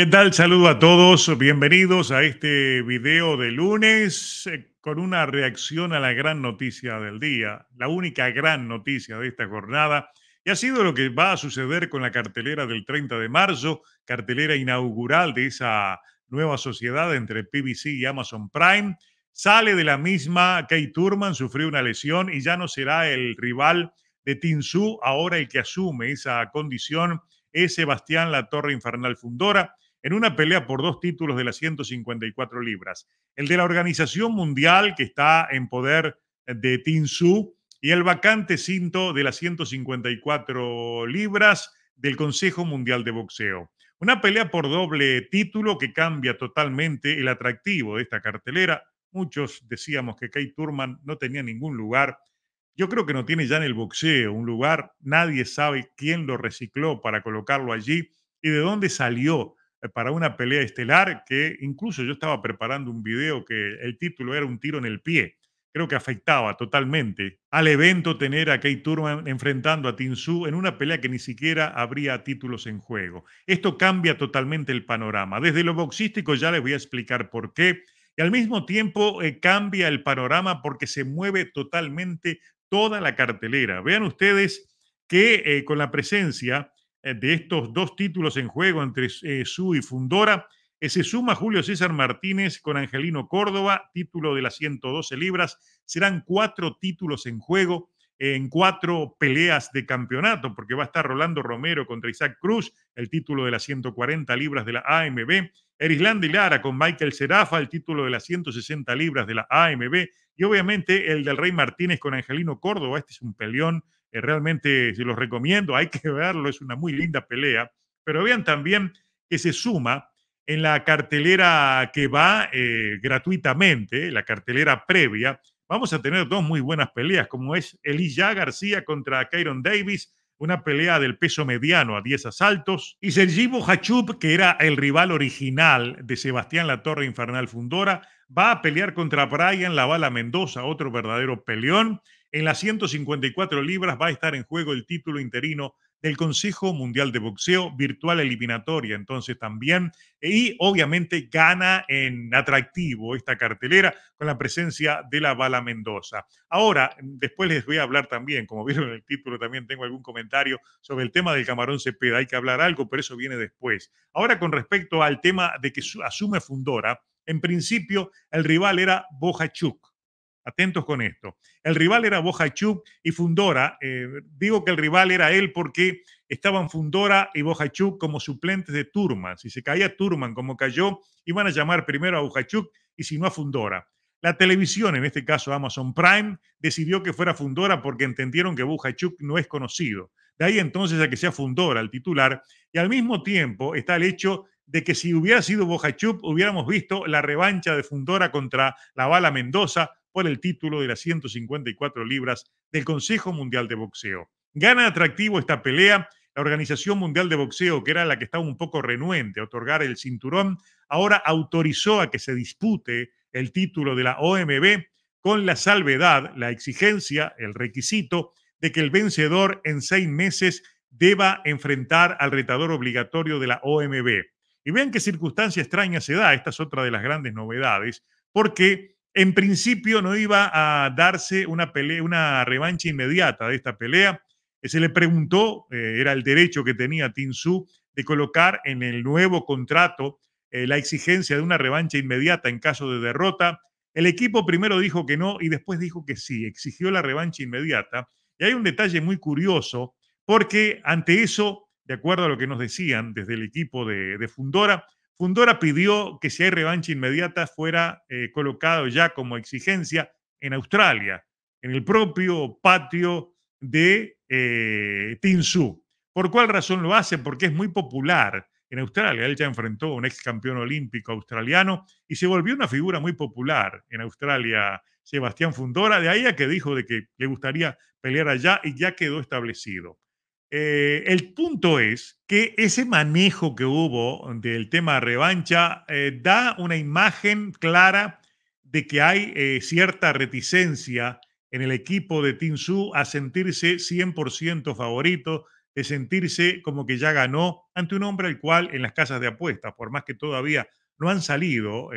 ¿Qué tal? Saludo a todos. Bienvenidos a este video de lunes eh, con una reacción a la gran noticia del día, la única gran noticia de esta jornada, y ha sido lo que va a suceder con la cartelera del 30 de marzo, cartelera inaugural de esa nueva sociedad entre PBC y Amazon Prime. Sale de la misma, Kate Turman sufrió una lesión y ya no será el rival de Tinsu, ahora el que asume esa condición es Sebastián La Torre Infernal Fundora en una pelea por dos títulos de las 154 libras. El de la Organización Mundial, que está en poder eh, de Tinsu, y el vacante cinto de las 154 libras del Consejo Mundial de Boxeo. Una pelea por doble título que cambia totalmente el atractivo de esta cartelera. Muchos decíamos que Kate Turman no tenía ningún lugar. Yo creo que no tiene ya en el boxeo un lugar. Nadie sabe quién lo recicló para colocarlo allí y de dónde salió eh, para una pelea estelar que incluso yo estaba preparando un video que el título era Un tiro en el pie. Creo que afectaba totalmente al evento tener a Kate Turman enfrentando a Tinsu en una pelea que ni siquiera habría títulos en juego. Esto cambia totalmente el panorama. Desde lo boxístico ya les voy a explicar por qué. Y al mismo tiempo eh, cambia el panorama porque se mueve totalmente toda la cartelera. Vean ustedes que eh, con la presencia eh, de estos dos títulos en juego entre eh, Su y Fundora. se suma Julio César Martínez con Angelino Córdoba, título de las 112 libras. Serán cuatro títulos en juego eh, en cuatro peleas de campeonato, porque va a estar Rolando Romero contra Isaac Cruz, el título de las 140 libras de la AMB. y Lara con Michael Serafa, el título de las 160 libras de la AMB. Y obviamente el del Rey Martínez con Angelino Córdoba. Este es un peleón eh, realmente se los recomiendo, hay que verlo, es una muy linda pelea. Pero vean también que se suma en la cartelera que va eh, gratuitamente, la cartelera previa. Vamos a tener dos muy buenas peleas, como es Elijah García contra Kairon Davis, una pelea del peso mediano a 10 asaltos, y Sergi Bojachup, que era el rival original de Sebastián La Torre e Infernal Fundora, va a pelear contra Brian Lavala Mendoza, otro verdadero peleón. En las 154 libras va a estar en juego el título interino del Consejo Mundial de Boxeo, virtual eliminatoria, entonces también. Y obviamente gana en atractivo esta cartelera con la presencia de la Bala Mendoza. Ahora, después les voy a hablar también, como vieron en el título, también tengo algún comentario sobre el tema del Camarón Cepeda. Hay que hablar algo, pero eso viene después. Ahora, con respecto al tema de que asume Fundora, en principio el rival era Bojachuk Atentos con esto. El rival era Bojachuk y Fundora. Eh, digo que el rival era él porque estaban Fundora y Bojachuk como suplentes de Turman. Si se caía Turman como cayó, iban a llamar primero a Bojachuk y si no a Fundora. La televisión, en este caso Amazon Prime, decidió que fuera Fundora porque entendieron que Bojachuk no es conocido. De ahí entonces a que sea Fundora el titular. Y al mismo tiempo está el hecho de que si hubiera sido Bojachup, hubiéramos visto la revancha de Fundora contra la Bala Mendoza por el título de las 154 libras del Consejo Mundial de Boxeo. Gana atractivo esta pelea. La Organización Mundial de Boxeo, que era la que estaba un poco renuente a otorgar el cinturón, ahora autorizó a que se dispute el título de la OMB con la salvedad, la exigencia, el requisito de que el vencedor en seis meses deba enfrentar al retador obligatorio de la OMB. Y vean qué circunstancia extraña se da, esta es otra de las grandes novedades, porque en principio no iba a darse una, pelea, una revancha inmediata de esta pelea. Se le preguntó, eh, era el derecho que tenía Tinsu de colocar en el nuevo contrato eh, la exigencia de una revancha inmediata en caso de derrota. El equipo primero dijo que no y después dijo que sí, exigió la revancha inmediata. Y hay un detalle muy curioso, porque ante eso de acuerdo a lo que nos decían desde el equipo de, Fundora. Fundora pidió que si hay revancha inmediata fuera eh, colocado ya como exigencia en Australia, en el propio patio de eh, Tinsú. ¿Por cuál razón lo hace? Porque es muy popular en Australia. Él ya enfrentó a un ex campeón olímpico australiano y se volvió una figura muy popular en Australia, Sebastián Fundora. De ahí a que dijo de que le gustaría pelear allá y ya quedó establecido. Eh, el punto es que ese manejo que hubo del tema revancha eh, da una imagen clara de que hay eh, cierta reticencia en el equipo de Tinsu a sentirse 100% favorito, de sentirse como que ya ganó ante un hombre al cual en las casas de apuestas, por más que todavía no han salido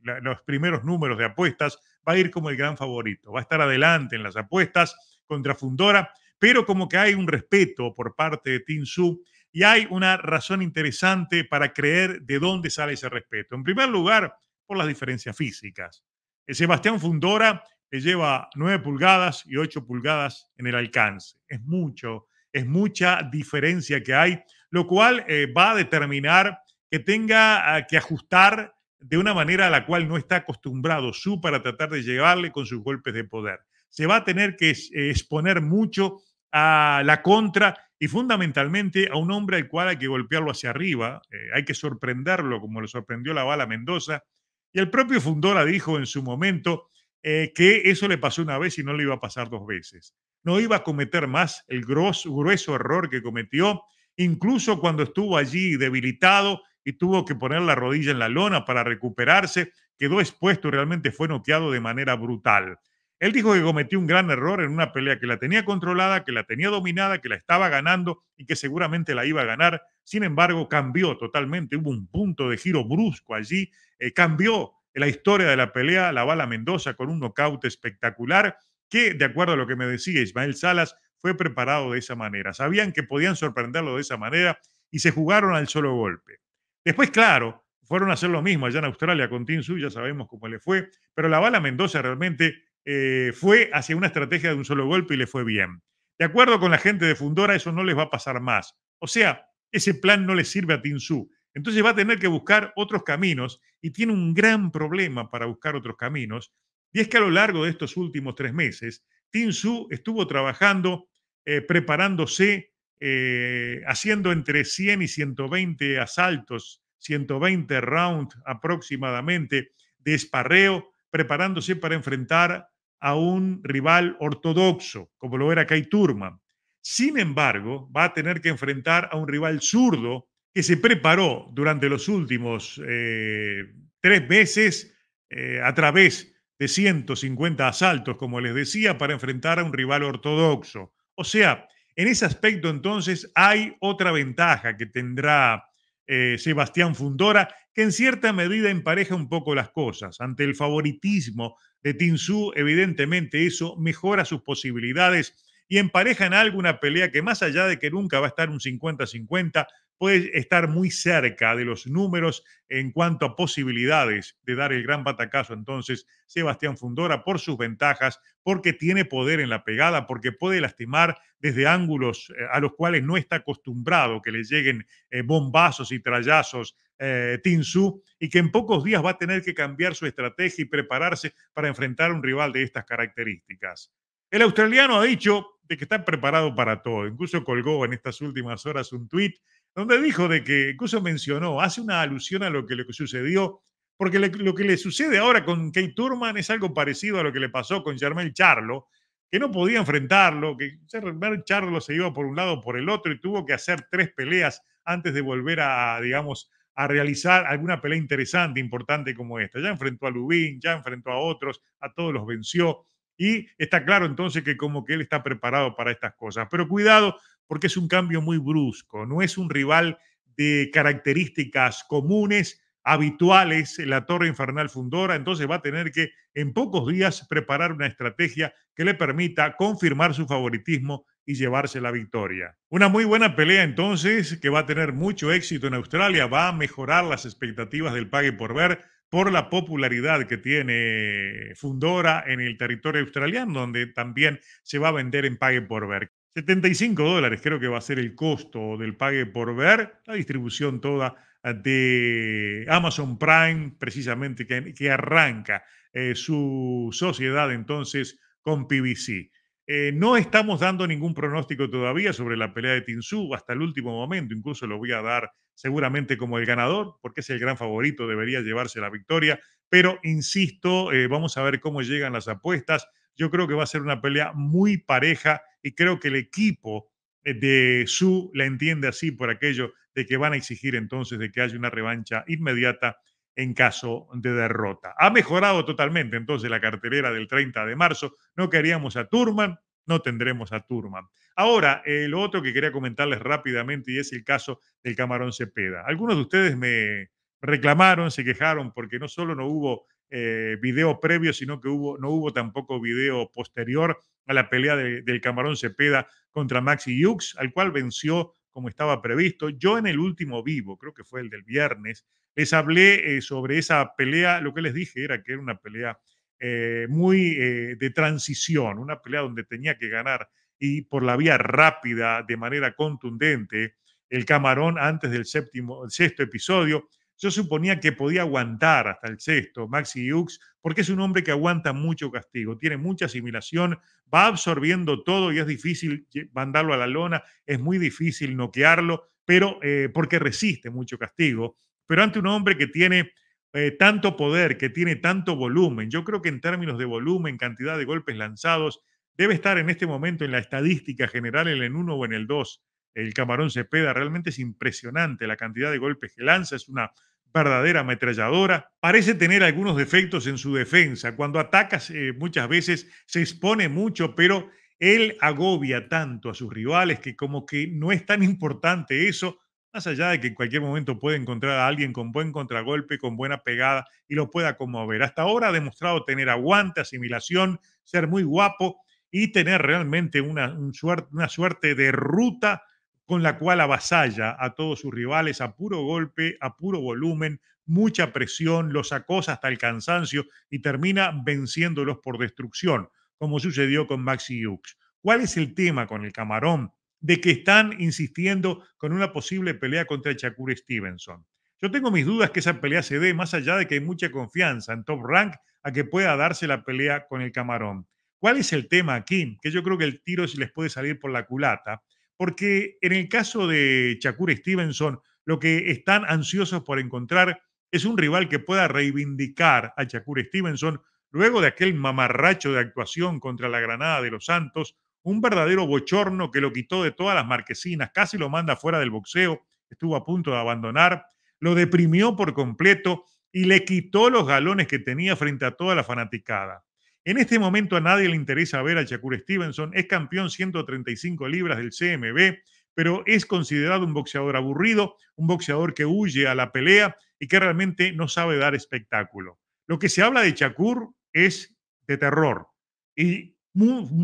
los primeros números de apuestas, va a ir como el gran favorito, va a estar adelante en las apuestas contra Fundora pero como que hay un respeto por parte de Tin Su y hay una razón interesante para creer de dónde sale ese respeto. En primer lugar, por las diferencias físicas. Eh, Sebastián Fundora le lleva 9 pulgadas y 8 pulgadas en el alcance. Es mucho, es mucha diferencia que hay, lo cual eh, va a determinar que tenga ah, que ajustar de una manera a la cual no está acostumbrado Su para tratar de llevarle con sus golpes de poder se va a tener que eh, exponer mucho a la contra y fundamentalmente a un hombre al cual hay que golpearlo hacia arriba, eh, hay que sorprenderlo como lo sorprendió la bala Mendoza. Y el propio Fundora dijo en su momento eh, que eso le pasó una vez y no le iba a pasar dos veces. No iba a cometer más el grueso error que cometió, incluso cuando estuvo allí debilitado y tuvo que poner la rodilla en la lona para recuperarse, quedó expuesto, y realmente fue noqueado de manera brutal. Él dijo que cometió un gran error en una pelea que la tenía controlada, que la tenía dominada, que la estaba ganando y que seguramente la iba a ganar. Sin embargo, cambió totalmente, hubo un punto de giro brusco allí, eh, cambió la historia de la pelea, la bala Mendoza con un knockout espectacular que, de acuerdo a lo que me decía Ismael Salas, fue preparado de esa manera. Sabían que podían sorprenderlo de esa manera y se jugaron al solo golpe. Después, claro, fueron a hacer lo mismo allá en Australia con Tim Su, ya sabemos cómo le fue, pero la bala Mendoza realmente eh, fue hacia una estrategia de un solo golpe y le fue bien. De acuerdo con la gente de Fundora, eso no les va a pasar más. O sea, ese plan no le sirve a Tinsu. Entonces va a tener que buscar otros caminos y tiene un gran problema para buscar otros caminos. Y es que a lo largo de estos últimos tres meses, Tinsu estuvo trabajando, eh, preparándose, eh, haciendo entre 100 y 120 asaltos, 120 rounds aproximadamente de esparreo, preparándose para enfrentar a un rival ortodoxo, como lo era Kai Turman. Sin embargo, va a tener que enfrentar a un rival zurdo que se preparó durante los últimos eh, tres meses eh, a través de 150 asaltos, como les decía, para enfrentar a un rival ortodoxo. O sea, en ese aspecto entonces hay otra ventaja que tendrá eh, Sebastián Fundora, que en cierta medida empareja un poco las cosas. Ante el favoritismo de Tinsu. evidentemente eso mejora sus posibilidades y en algo una pelea que más allá de que nunca va a estar un 50-50, puede estar muy cerca de los números en cuanto a posibilidades de dar el gran batacazo entonces Sebastián Fundora por sus ventajas, porque tiene poder en la pegada, porque puede lastimar desde ángulos eh, a los cuales no está acostumbrado que le lleguen eh, bombazos y trayazos eh, Tinsú y que en pocos días va a tener que cambiar su estrategia y prepararse para enfrentar a un rival de estas características. El australiano ha dicho de que está preparado para todo. Incluso colgó en estas últimas horas un tuit donde dijo de que, incluso mencionó, hace una alusión a lo que le sucedió, porque lo que le sucede ahora con Kate Turman es algo parecido a lo que le pasó con Germán Charlo, que no podía enfrentarlo, que Germán Charlo se iba por un lado por el otro y tuvo que hacer tres peleas antes de volver a, digamos, a realizar alguna pelea interesante, importante como esta. Ya enfrentó a Lubin, ya enfrentó a otros, a todos los venció. Y está claro entonces que como que él está preparado para estas cosas. Pero cuidado porque es un cambio muy brusco, no es un rival de características comunes, habituales, la Torre Infernal Fundora, entonces va a tener que en pocos días preparar una estrategia que le permita confirmar su favoritismo y llevarse la victoria. Una muy buena pelea entonces que va a tener mucho éxito en Australia, va a mejorar las expectativas del pague por ver por la popularidad que tiene Fundora en el territorio australiano, donde también se va a vender en pague por ver. 75 dólares creo que va a ser el costo del pague por ver, la distribución toda de Amazon Prime, precisamente, que, arranca eh, su sociedad entonces con PBC. Eh, no estamos dando ningún pronóstico todavía sobre la pelea de Tinsu hasta el último momento, incluso lo voy a dar seguramente como el ganador, porque es el gran favorito, debería llevarse la victoria. Pero, insisto, eh, vamos a ver cómo llegan las apuestas. Yo creo que va a ser una pelea muy pareja y creo que el equipo eh, de su la entiende así por aquello de que van a exigir entonces de que haya una revancha inmediata en caso de derrota. Ha mejorado totalmente entonces la cartelera del 30 de marzo. No queríamos a Turman, no tendremos a Turman. Ahora, eh, lo otro que quería comentarles rápidamente y es el caso del camarón Cepeda. Algunos de ustedes me reclamaron, se quejaron porque no solo no hubo eh, video previo, sino que no hubo tampoco video posterior a la pelea del camarón Cepeda contra Maxi Hughes, al cual venció como estaba previsto. Yo en el último vivo, creo que fue el del viernes, les hablé eh, sobre esa pelea. Lo que les dije era que era una pelea eh, muy eh, de transición, una pelea donde tenía que ganar y por la vía rápida, de manera contundente, el camarón antes del séptimo, sexto episodio. Yo suponía que podía aguantar hasta el sexto, Maxi Hughes, porque es un hombre que aguanta mucho castigo, tiene mucha asimilación, va absorbiendo todo y es difícil mandarlo a la lona, es muy difícil noquearlo, pero eh, porque resiste mucho castigo. Pero ante un hombre que tiene eh, tanto poder, que tiene tanto volumen. Yo creo que en términos de volumen, cantidad de golpes lanzados, debe estar en este momento en la estadística general en el 1 o en el 2. El camarón Cepeda realmente es impresionante la cantidad de golpes que lanza, es una verdadera ametralladora. Parece tener algunos defectos en su defensa. Cuando ataca eh, muchas veces se expone mucho, pero él agobia tanto a sus rivales que como que no es tan importante eso más allá de que en cualquier momento puede encontrar a alguien con buen contragolpe, con buena pegada y lo pueda conmover. Hasta ahora ha demostrado tener aguante, asimilación, ser muy guapo y tener realmente una, suerte, una suerte de ruta con la cual avasalla a todos sus rivales a puro golpe, a puro volumen, mucha presión, los acosa hasta el cansancio y termina venciéndolos por destrucción, como sucedió con Maxi Hughes. ¿Cuál es el tema con el camarón? de que están insistiendo con una posible pelea contra Shakur Stevenson. Yo tengo mis dudas que esa pelea se dé, más allá de que hay mucha confianza en Top Rank a que pueda darse la pelea con el camarón. ¿Cuál es el tema aquí? Que yo creo que el tiro les puede salir por la culata, porque en el caso de Shakur Stevenson, lo que están ansiosos por encontrar es un rival que pueda reivindicar a Shakur Stevenson luego de aquel mamarracho de actuación contra la Granada de los Santos, un verdadero bochorno que lo quitó de todas las marquesinas, casi lo manda fuera del boxeo, estuvo a punto de abandonar, lo deprimió por completo y le quitó los galones que tenía frente a toda la fanaticada. En este momento a nadie le interesa ver a Shakur Stevenson, es campeón 135 libras del CMB, pero es considerado un boxeador aburrido, un boxeador que huye a la pelea y que realmente no sabe dar espectáculo. Lo que se habla de Shakur es de terror y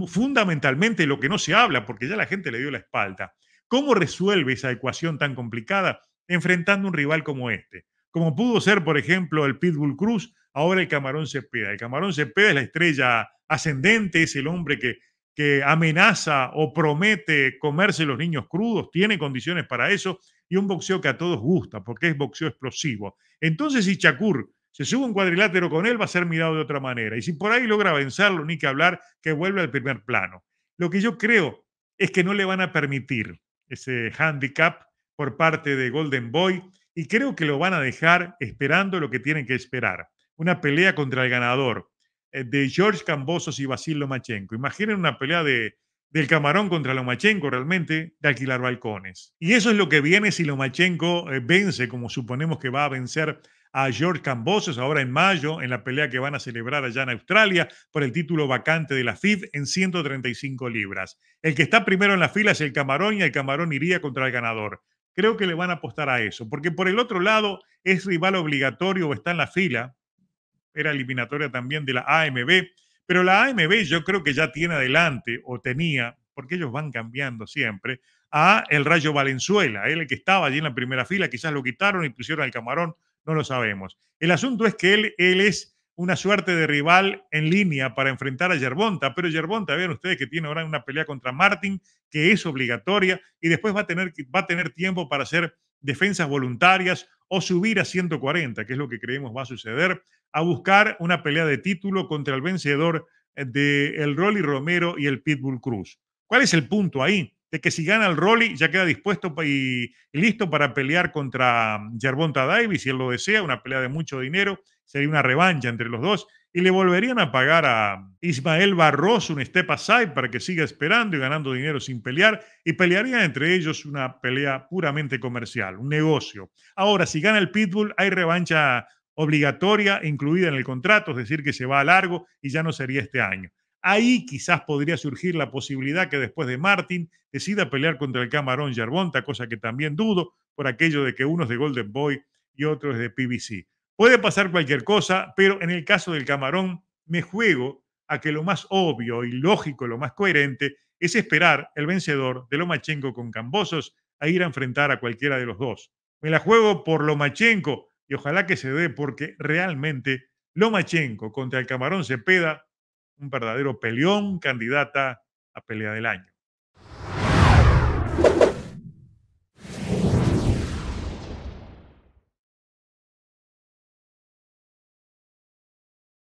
fundamentalmente lo que no se habla, porque ya la gente le dio la espalda. ¿Cómo resuelve esa ecuación tan complicada enfrentando un rival como este? Como pudo ser, por ejemplo, el Pitbull Cruz, ahora el Camarón Cepeda. El Camarón Cepeda es la estrella ascendente, es el hombre que, que amenaza o promete comerse los niños crudos, tiene condiciones para eso, y un boxeo que a todos gusta, porque es boxeo explosivo. Entonces, si Shakur se sube un cuadrilátero con él, va a ser mirado de otra manera. Y si por ahí logra vencerlo, ni que hablar, que vuelve al primer plano. Lo que yo creo es que no le van a permitir ese handicap por parte de Golden Boy y creo que lo van a dejar esperando lo que tienen que esperar. Una pelea contra el ganador eh, de George Cambosos y Basil Lomachenko. Imaginen una pelea de, del camarón contra Lomachenko realmente de alquilar balcones. Y eso es lo que viene si Lomachenko eh, vence, como suponemos que va a vencer a George Cambosos ahora en mayo en la pelea que van a celebrar allá en Australia por el título vacante de la FIF en 135 libras. El que está primero en la fila es el Camarón y el Camarón iría contra el ganador. Creo que le van a apostar a eso, porque por el otro lado es rival obligatorio o está en la fila, era eliminatoria también de la AMB, pero la AMB yo creo que ya tiene adelante o tenía, porque ellos van cambiando siempre, a el Rayo Valenzuela, él el que estaba allí en la primera fila, quizás lo quitaron y pusieron al Camarón no lo sabemos. El asunto es que él, él es una suerte de rival en línea para enfrentar a Yerbonta, pero Yerbonta, vean ustedes que tiene ahora una pelea contra Martin, que es obligatoria, y después va a tener, va a tener tiempo para hacer defensas voluntarias o subir a 140, que es lo que creemos va a suceder, a buscar una pelea de título contra el vencedor eh, de el Rolly Romero y el Pitbull Cruz. ¿Cuál es el punto ahí? de que si gana el Rolly ya queda dispuesto y listo para pelear contra mm, Gervonta Davis, si él lo desea, una pelea de mucho dinero, sería una revancha entre los dos. Y le volverían a pagar a mm, Ismael Barroso un step aside para que siga esperando y ganando dinero sin pelear. Y pelearían entre ellos una pelea puramente comercial, un negocio. Ahora, si gana el Pitbull, hay revancha obligatoria incluida en el contrato, es decir, que se va a largo y ya no sería este año. Ahí quizás podría surgir la posibilidad que después de Martin decida pelear contra el camarón Yarbonta, cosa que también dudo por aquello de que uno es de Golden Boy y otro es de PBC. Puede pasar cualquier cosa, pero en el caso del camarón me juego a que lo más obvio y lógico, lo más coherente, es esperar el vencedor de Lomachenko con Cambosos a e ir a enfrentar a cualquiera de los dos. Me la juego por Lomachenko y ojalá que se dé porque realmente Lomachenko contra el camarón Cepeda un verdadero peleón, candidata a pelea del año.